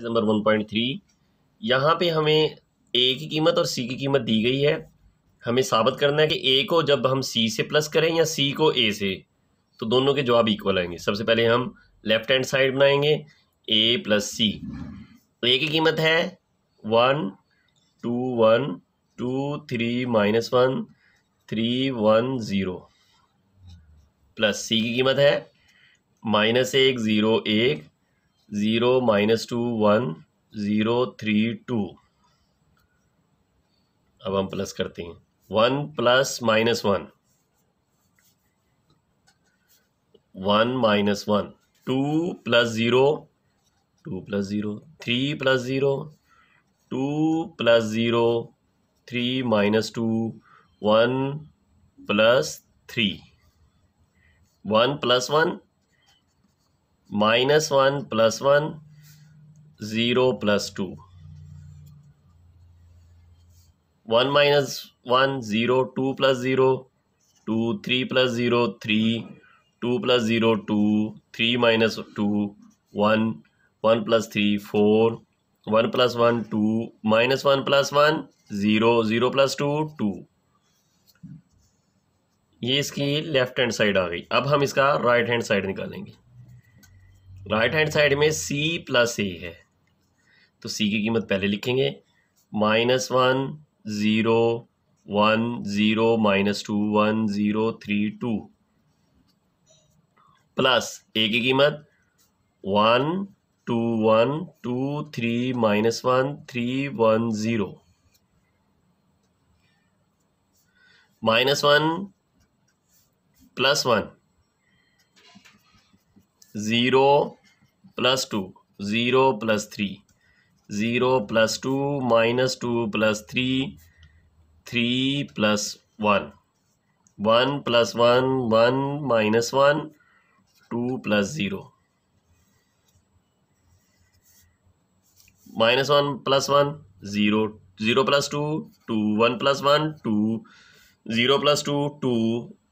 Number one point three यहाँ पर हमें ए की कीमत और सी की कीमत दी गई है हमें साबित करना है कि ए को जब हम सी से प्लस करें या सी को ए से तो दोनों के जवाब इक्वल आएंगे सबसे पहले हम लेफ्ट हैंड साइड बनाएंगे ए प्लस सी ए की कीमत है one two one two three minus one three one zero plus C की कीमत है माइनस एक ज़ीरो एक zero minus two one zero three two अब हम प्लस करते हैं one plus minus one one minus one two plus zero two plus zero three plus zero two plus zero three minus two one plus three one plus one minus one plus one zero plus two one minus one zero two plus zero two three plus zero three two plus zero two three minus two one one plus three four one plus one two minus one plus one zero zero plus two two ये इसकी left hand side आ गई अब हम इसका right hand side निकालेंगे right hand side में C plus ए है तो सी की कीमत पहले लिखेंगे minus one zero one zero minus two one zero three two plus A की कीमत one two one two three minus one three one zero minus one plus one zero plus two zero plus three zero plus two minus two plus three three plus one one plus one one minus one two plus zero minus one plus one zero zero plus two two one plus one to zero plus two two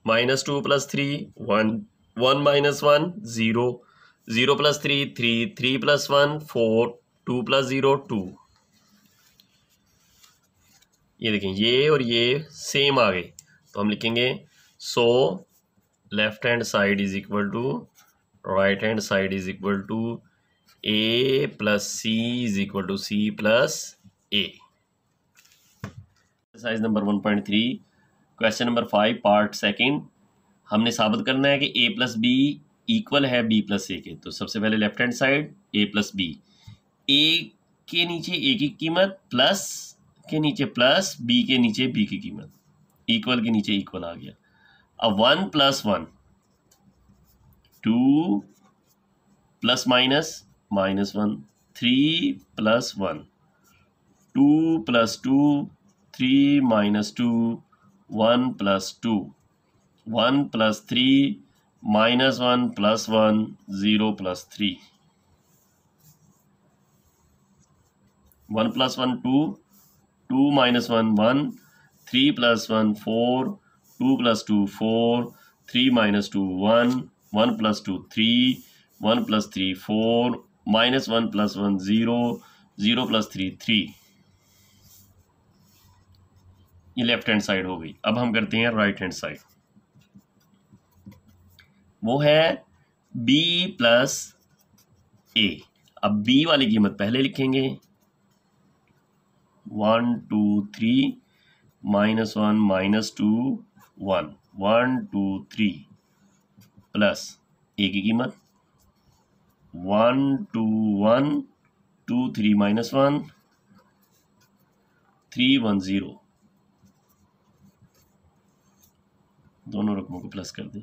minus two plus three one one minus one zero zero plus three three three plus one four two plus zero two ये देखें ये और ये same आ गए तो हम लिखेंगे so left hand side is equal to right hand side is equal to A plus C is equal to C plus A exercise number one point three question number five part second हमने साबित करना है कि A plus B equal है B plus A के तो सबसे पहले left hand side A plus B A के नीचे ए की कीमत प्लस के नीचे प्लस बी के नीचे बी की कीमत इक्वल के नीचे इक्वल आ गया अब one plus one two plus minus minus one three plus one two plus two three minus two one plus two one plus three minus one plus one zero plus three one plus one two two minus one one three plus one four two plus two four three minus two one one plus two three one plus three four minus one plus one zero zero plus three three ये left hand side हो गई अब हम करते हैं right hand side वो है B plus ए अब बी वाली कीमत पहले लिखेंगे one two three minus one minus two one one two three plus A की कीमत one two one two three minus one three one zero दोनों रकमों को प्लस कर दें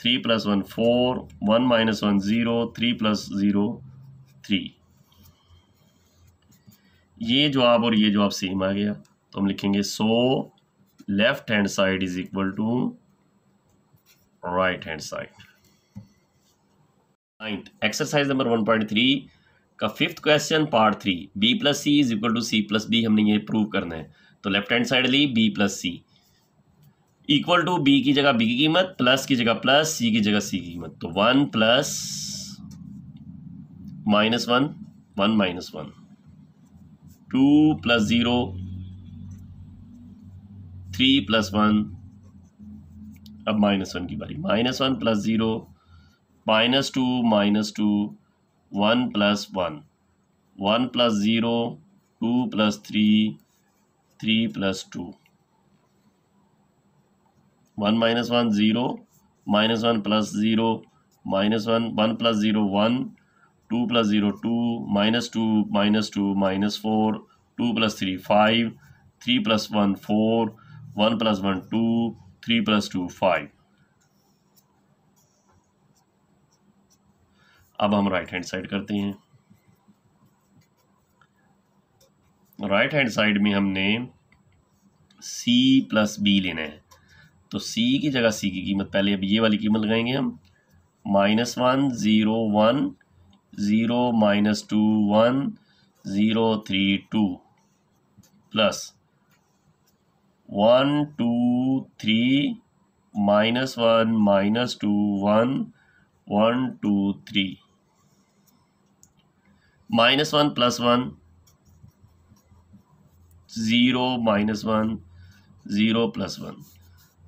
three plus one four one minus one zero three plus zero three ये जवाब और ये जवाब सेम आ गया तो हम लिखेंगे so left hand side is equal to right hand side ninth exercise number one point three का fifth question part three B plus C is equal to C plus B हमने ये प्रूव करना है तो लेफ्ट हैंड साइड ली B plus C equal to B की जगह B की कीमत प्लस की जगह प्लस सी की जगह सी की कीमत तो one plus minus one one minus one two plus zero three plus one अब माइनस वन की बारी minus one plus zero minus two minus two one plus one one plus zero two plus three three plus two one minus one zero minus one plus zero minus one one plus zero one two plus zero two minus two minus two minus four two plus three five three plus one four one plus one two three plus two five अब हम right hand side करते हैं right hand side में हमने सी plus B लेना है तो C की जगह सी की कीमत पहले अब ये वाली कीमत लगाएंगे हम minus one zero one zero minus two one zero three two plus one two three minus one minus two one one two three minus one plus one zero minus one zero plus one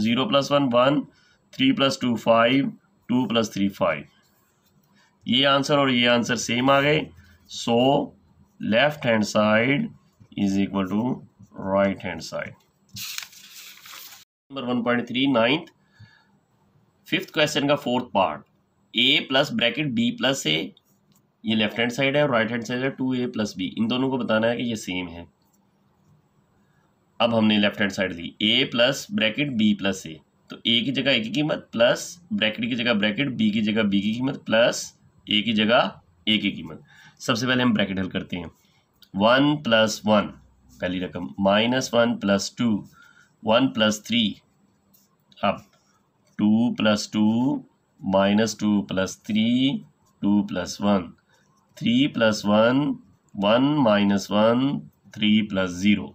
zero plus one one three plus two five two plus three five ये answer और ये answer same आ गए so left hand side is equal to right hand side number one point three ninth fifth question का fourth part A plus bracket B plus A ये left hand side है और right hand side है two A plus B इन दोनों को बताना है कि ये सेम है अब हमने लेफ्ट हैंड साइड ली A plus bracket B plus A तो ए की जगह ए की कीमत प्लस ब्रैकेट की जगह ब्रैकेट बी की जगह बी की कीमत प्लस ए की जगह ए की कीमत सबसे पहले हम ब्रैकेट हल करते हैं वन प्लस वन पहली रकम minus one plus two one plus three अब two plus two minus two plus three two plus one three plus one one minus one three plus zero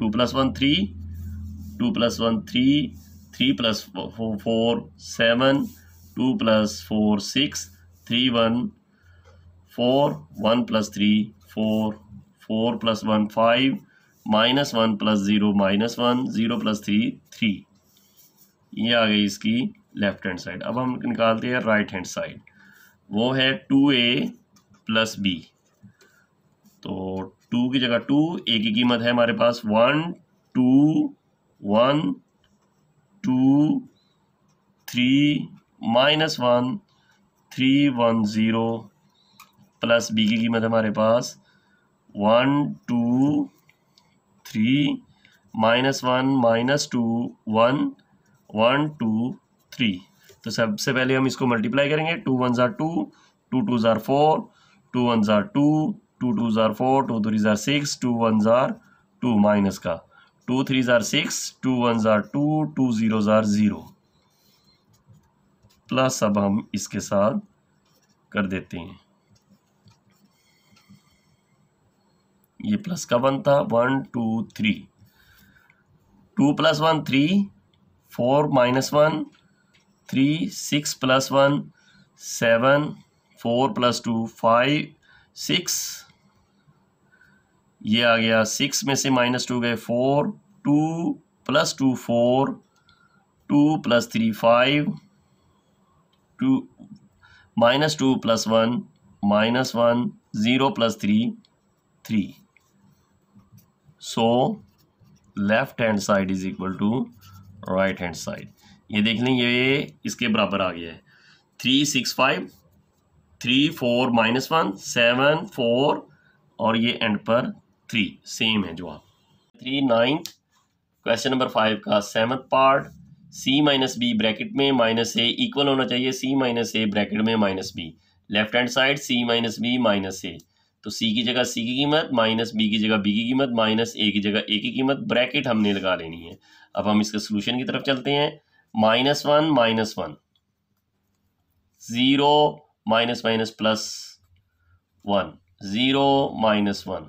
two plus one three two plus one three three plus four seven two plus four six three one four one plus three four four plus one five minus one plus zero minus one zero plus three three ये आ गई इसकी left hand side अब हम निकालते हैं right hand side वो है टू ए प्लस बी तो टू की जगह टू ए की कीमत है हमारे पास one two one two three minus one three one zero plus B की कीमत हमारे पास one two three minus one minus two one one two three तो सबसे पहले हम इसको मल्टीप्लाई करेंगे टू वन ज़ार टू टू टू ज़ार फोर टू वन ज़ार टू टू टू ज़ार फोर टू थ्री ज़ार सिक्स टू वन ज़ार टू माइनस का टू थ्री ज़ार सिक्स टू वन ज़ार टू टू ज़ीरो ज़ार ज़ीरो प्लस अब हम इसके साथ कर देते हैं ये प्लस का बनता one two three two plus one three four minus one three six plus one seven four plus two five six ये आ गया सिक्स में से माइनस टू गए four two plus two four two plus three five two minus two plus one minus one zero plus three three so left hand side is equal to right hand side ये देख लें ये इसके बराबर आ गया है three six five three four minus one seven four और ये एंड पर थ्री सेम है जवाब three ninth question number five का seven part C minus B bracket में माइनस ए इक्वल होना चाहिए सी माइनस ए ब्रैकेट में minus B left hand side C minus B minus A तो C की जगह सी की कीमत माइनस बी की जगह बी की कीमत माइनस ए की जगह ए की कीमत ब्रैकेट हमने लगा लेनी है अब हम इसके सोल्यूशन की तरफ चलते हैं minus one minus one zero minus minus plus one zero minus one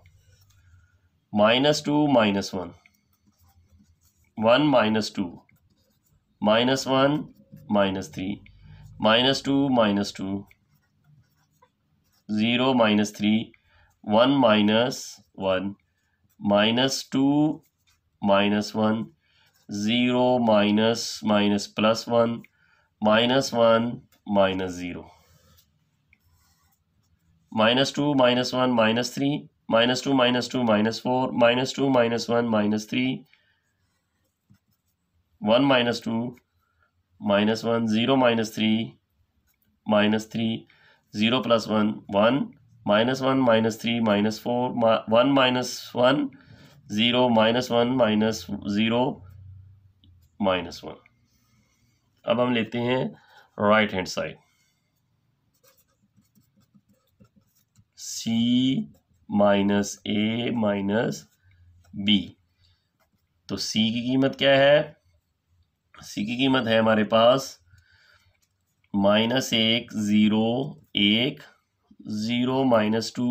minus 2 minus 1 1 minus 2 minus 1 minus 3 minus 2 minus 2 0 minus 3 1 minus 1 minus 2 minus 1 0 minus minus plus 1 minus 1 minus 0 minus 2 minus 1 minus 3 minus two minus two minus four minus two minus one minus three one minus two minus one zero minus three minus three zero plus one one minus one minus three minus four one minus one zero minus one minus zero minus one अब हम लेते हैं right hand side C minus A minus B तो C की कीमत क्या है सी की कीमत है हमारे पास माइनस एक ज़ीरो एक zero minus two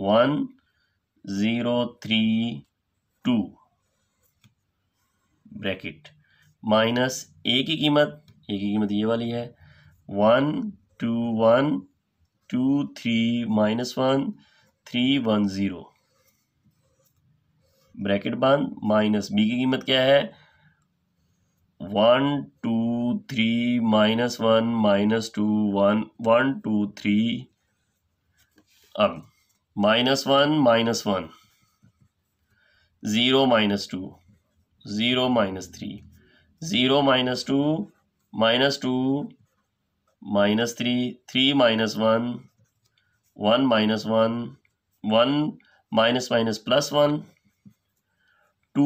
one zero three two bracket minus A की कीमत ए की कीमत ये वाली है one two one two three minus one three one zero bracket बंद माइनस बी की कीमत क्या है one two three minus one minus two one one two three अब minus one minus one zero minus two zero minus three zero minus two minus two minus three three minus one one minus one one minus minus plus one two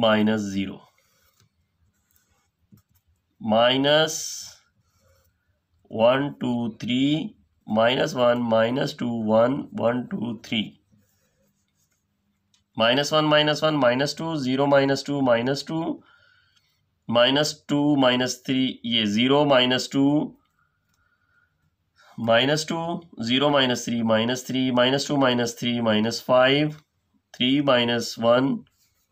minus zero minus one two three minus one minus two one one two three minus one minus one minus two zero minus two minus two minus two minus three ये zero minus two minus 2 0 minus 3 minus 3 minus 2 minus 3 minus 5 3 minus 1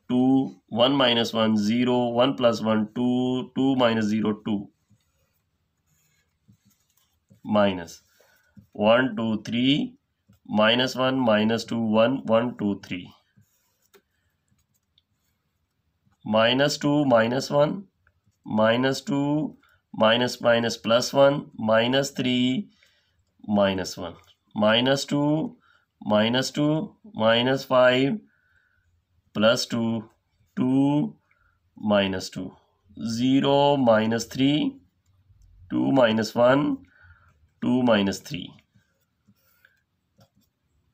2 1 minus 1 0 1 plus 1 2 2 minus 0 2 minus 1 2 3 minus 1 minus 2 1 1 2 3 minus 2 minus 1 minus 2 minus minus plus 1 minus 3 minus 1 minus 2 minus 2 minus 5 plus 2 2 minus 2 0 minus 3 2 minus 1 2 minus 3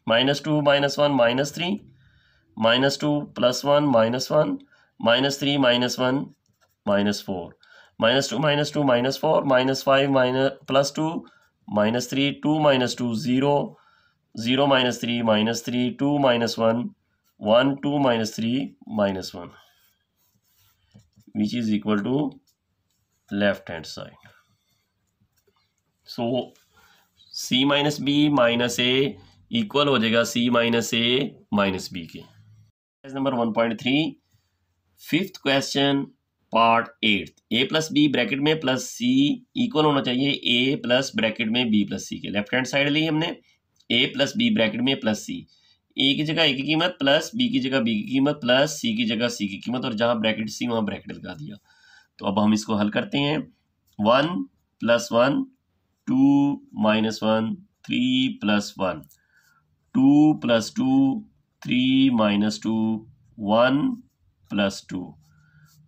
minus 2 minus 1 minus 3 minus 2 plus 1 minus 1 minus 3 minus 1 minus 4 minus 2 minus 2 minus 4 minus 5 minus plus 2 minus three two minus two zero zero minus three minus three two minus one one two minus three minus one which is equal to left hand side so C minus B minus A equal हो जाएगा C minus A minus B के number one point three fifth question part eight A plus B bracket में plus C equal होना चाहिए A plus bracket में B plus सी के left hand side ली हमने ए प्लस बी ब्रैकेट में plus C A की जगह ए की कीमत प्लस बी की जगह बी की कीमत प्लस सी की जगह सी की कीमत और जहाँ ब्रैकेट सी वहाँ ब्रैकेट लगा दिया तो अब हम इसको हल करते हैं one plus one two minus one three plus one two plus two three minus two one plus two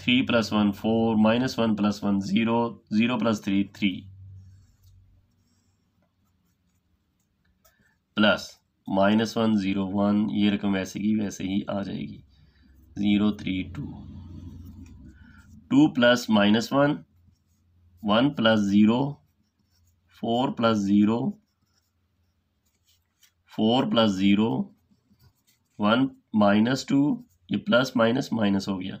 three plus one four minus one plus one zero zero plus three three plus minus one zero one ये रकम वैसे की वैसे ही आ जाएगी zero three two two plus minus one one plus zero four plus zero four plus zero one minus two ये plus minus minus हो गया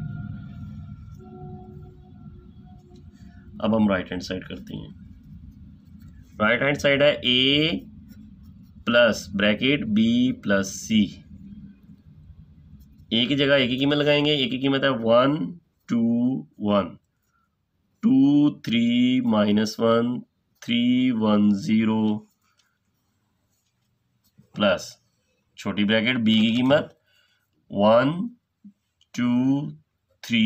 अब हम राइट हैंड साइड करते हैं राइट हैंड साइड है A plus bracket B plus C A की जगह एक ही कीमत लगाएंगे एक ही कीमत है one two one two three minus one three one zero plus छोटी ब्रैकेट बी की कीमत वन टू थ्री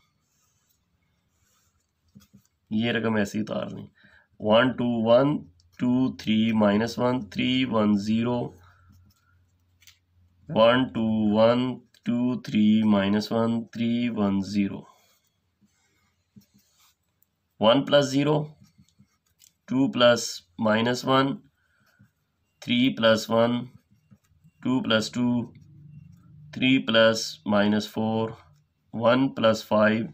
ये रकम ऐसे ही उतार दें one two one two three minus one three one zero one two one two three minus one three one zero one plus zero two plus minus one three plus one two plus two three plus minus four one plus five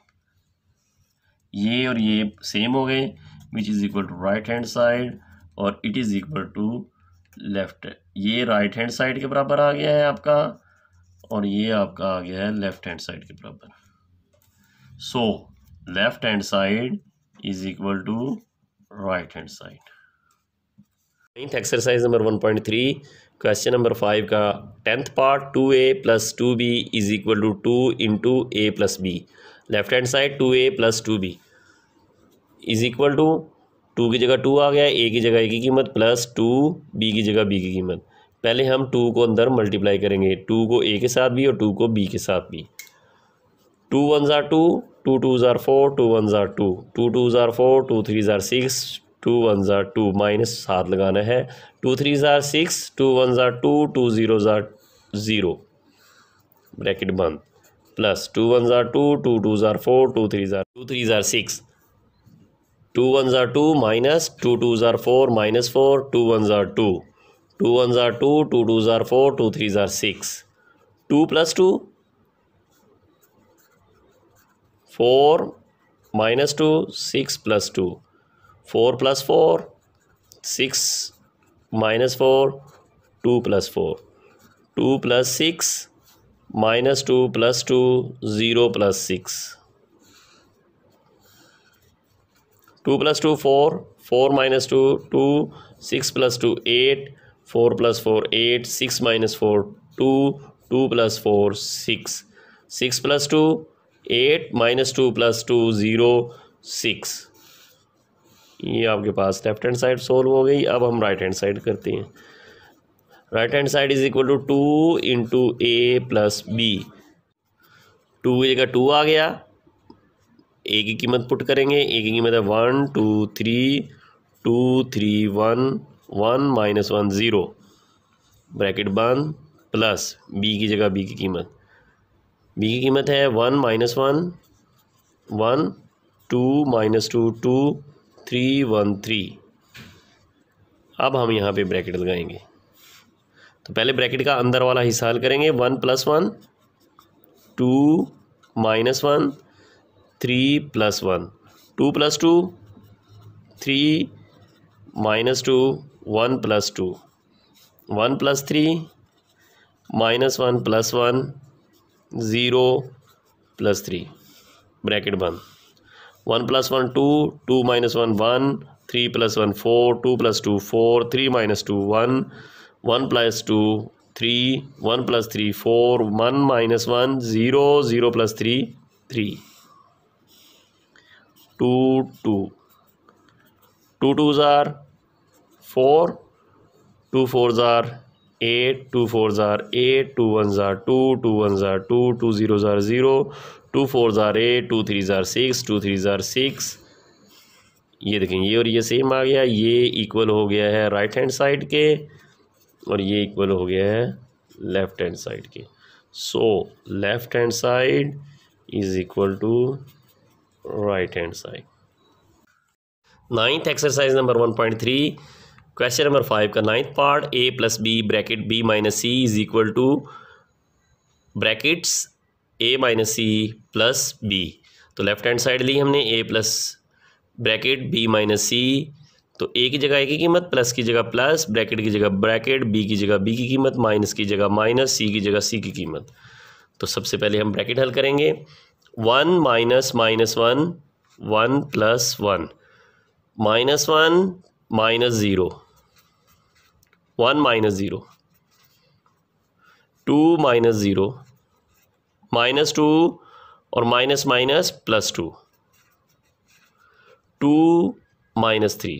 ये और ये same हो गए which is equal to right hand side और it is equal to left ये right hand side के बराबर आ गया है आपका और ये आपका आ गया है लेफ़्ट हैंड साइड के बराबर so left hand side is equal to right hand side ninth exercise number one point three question number five का tenth part two A plus two B is equal to two into A plus B left hand side two A plus two B is equal to two की जगह to आ गया ए की जगह ए की कीमत plus two B की जगह B की कीमत पहले हम टू को अंदर मल्टीप्लाई करेंगे टू को ए के साथ भी और टू को बी के साथ भी टू वन ज़ार टू टू टू ज़ार फोर टू वन ज़ार टू टू टू ज़ार फोर टू थ्री ज़ार सिक्स टू वन ज़ार टू माइनस सात लगाना है टू थ्री ज़ार सिक्स टू वन ज़ार टू टू ज़ीरो ज़ार ज़ीरो ब्रैकेट बंद plus 2 ones are 2, 2 twos are 4, 2 threes are 2 threes are 6. 2 ones are 2 minus 2 twos are 4 minus 4, 2 ones are 2. 2 ones are 2, 2 twos are 4, 2 threes are 6. 2 plus 2, 4 minus 2, 6 plus 2. 4 plus 4, 6 minus 4, 2 plus 4. 2 plus 6, minus two plus two zero plus six two plus two four four minus two two six plus two eight four plus four eight six minus four two two plus four six six plus two eight minus two plus two zero six ये आपके पास left hand side solve हो गई अब हम right hand side करते हैं right hand side is equal to two into A plus B two की जगह टू आ गया ए की कीमत पुट करेंगे ए की कीमत है one two three two three one one minus one zero bracket one plus B की जगह बी की कीमत बी की कीमत है one minus one one two minus two two three one three अब हम यहाँ पे ब्रैकेट लगाएंगे तो पहले ब्रैकेट का अंदर वाला हिस्सा हल करेंगे one plus one two minus one three plus one two plus two three minus two one plus two one plus three minus one plus one zero plus three bracket बंद one plus one two two minus one one three plus one four two plus two four three minus two one one plus two three one plus three four one minus one zero zero plus three three two two two two ज़ार four two four ज़ार eight two four ज़ार eight two one ज़ार two two one ज़ार two two zero ज़ार zero two four ज़ार eight two three ज़ार six two three ज़ार six ये देखें ये और ये सेम आ गया ये इक्वल हो गया है राइट हैंड साइड के और ये इक्वल हो गया है लेफ़्ट हैंड साइड के so left hand side is equal to right hand side ninth exercise number one point three question number five का ninth part A plus B bracket B minus C is equal to brackets A minus C plus B तो left hand side ली हमने A plus bracket B minus C तो A की जगह ए की कीमत plus की जगह प्लस ब्रैकेट की जगह ब्रैकेट बी की जगह बी की कीमत माइनस की जगह माइनस सी की जगह सी की कीमत तो सबसे पहले हम ब्रैकेट हल करेंगे one minus minus one one plus one minus one minus zero one minus zero two minus zero minus two और minus minus plus two two minus three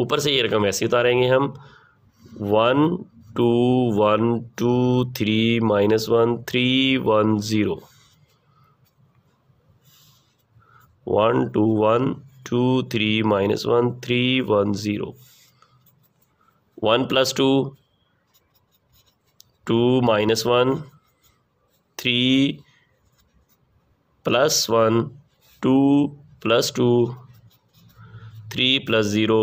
ऊपर से ये रकम ऐसी उतारेंगे हम one two one two three minus one three one zero one two one two three minus one three one zero one plus two two minus one three plus one two plus two three plus zero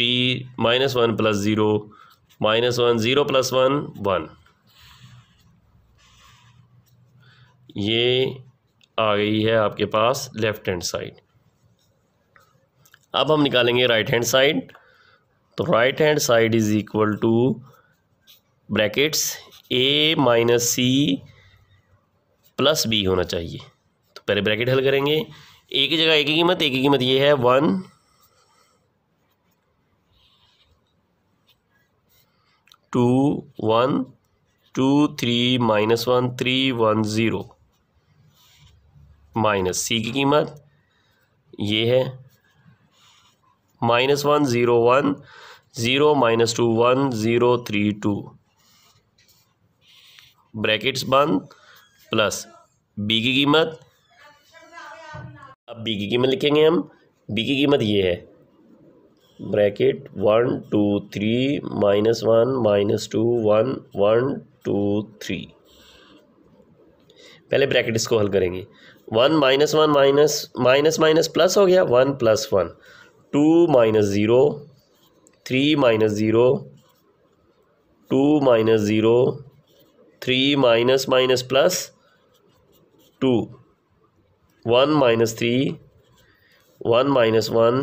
three minus one plus zero minus one zero plus one one ये आ गई है आपके पास left hand side अब हम निकालेंगे right hand side तो right hand side is equal to brackets A minus C plus B होना चाहिए तो पहले ब्रैकेट हल करेंगे ए की जगह ए की कीमत ए की कीमत ये है one two one two three minus one three one zero minus C की कीमत ये है minus one zero one zero minus two one zero three two brackets बंद प्लस बी की कीमत अब बी की कीमत लिखेंगे हम बी की कीमत ये है bracket one two three minus one minus two one one two three पहले ब्रैकेट इसको हल करेंगे one minus one minus minus minus plus हो गया one plus one two minus zero three minus zero two minus zero three minus minus plus two one minus three one minus one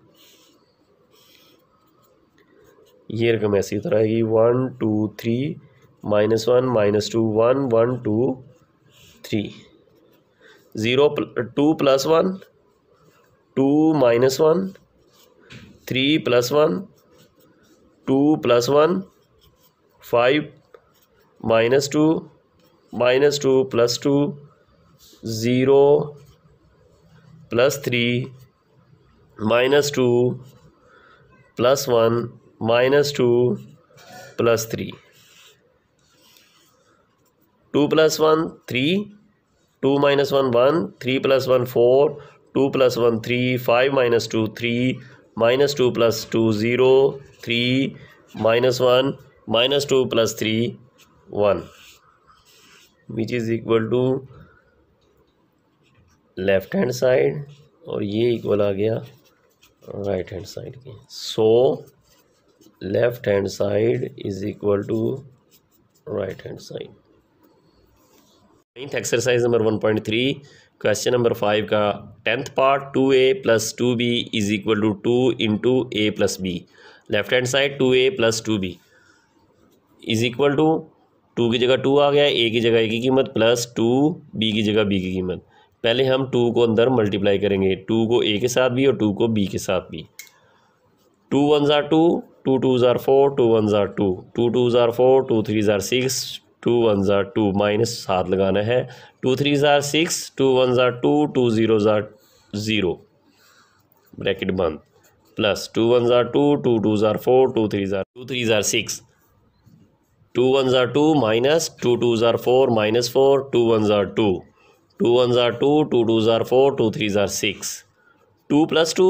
ये रकम ऐसी तरह आएगी one two three minus one minus two one one two three zero two plus one two minus one three plus one two plus one five minus two minus two plus two zero plus three minus two plus one minus two plus three two plus one three two minus one one three plus one four two plus one three five minus two three minus two plus two zero three minus one minus two plus three one which is equal to left hand side और ये equal आ गया right hand side के so so, left hand side is equal to right hand side ninth exercise number one point three question number five का tenth part two A plus two B is equal to two into A plus B left hand side two A plus two B is equal to two की जगह to आ गया ए की जगह ए की कीमत plus two B की जगह B की कीमत पहले हम टू को अंदर मल्टीप्लाई करेंगे टू को ए के साथ भी और टू को बी के साथ भी टू वन ज़ा टू टू टू ज़ार फोर टू वन ज़ार टू टू टू ज़ार फोर टू थ्री ज़ार सिक्स टू वन ज़ार टू माइनस सात लगाना है टू थ्री ज़ार सिक्स टू वन ज़ार टू टू ज़ीरो ज़ार ज़ीरो ब्रैकेट बंद प्लस टू वन ज़ार टू टू टू ज़ार फोर टू थ्री ज़ार टू थ्री ज़ार सिक्स टू वन ज़ार टू माइनस टू टू ज़ार four minus four two one ज़ार टू टू वन ज़ार टू टू टू ज़ार फोर टू थ्री ज़ार six two plus two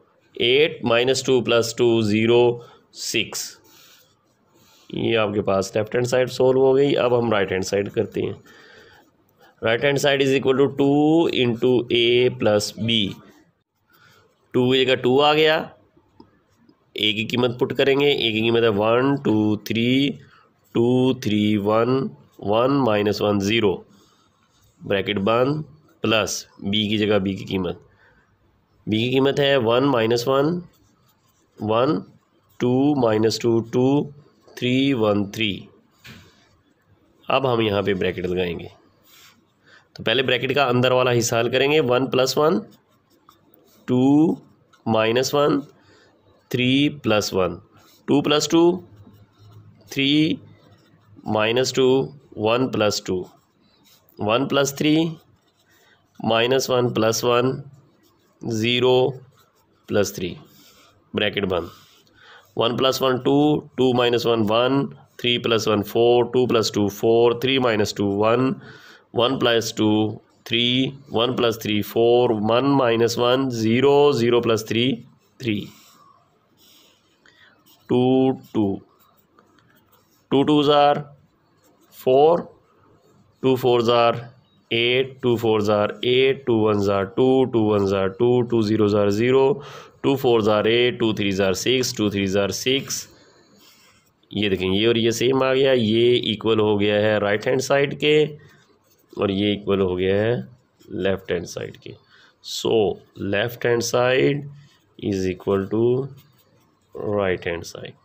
eight minus two plus two zero six ये आपके पास left hand side solve हो गई अब हम राइट हैंड साइड करते हैं right hand side is equal to two into A plus B two की जगह टू आ गया ए की कीमत पुट करेंगे ए की कीमत है one two three two three one one minus one zero bracket बंद प्लस बी की जगह बी की कीमत बी की कीमत है one minus one one two minus two two three one three अब हम यहाँ पे ब्रैकेट लगाएंगे तो पहले ब्रैकेट का अंदर वाला हिसाब करेंगे one plus one two minus one three plus one two plus two three minus two one plus two one plus three minus one plus one zero plus three bracket बंद one plus one two two minus one one three plus one four two plus two four three minus two one one plus two three one plus three four one minus one zero zero plus three three two two two two ज़ार four two four ज़ार eight two four ज़ार eight two one ज़ार two two one ज़ार two two zero ज़ार zero two four ज़ार eight two three ज़ार six two three ज़ार six ये देखें ये और ये सेम आ गया ये इक्वल हो गया है राइट हैंड साइड के और ये इक्वल हो गया है लेफ़्ट हैंड साइड के so left hand side is equal to right hand side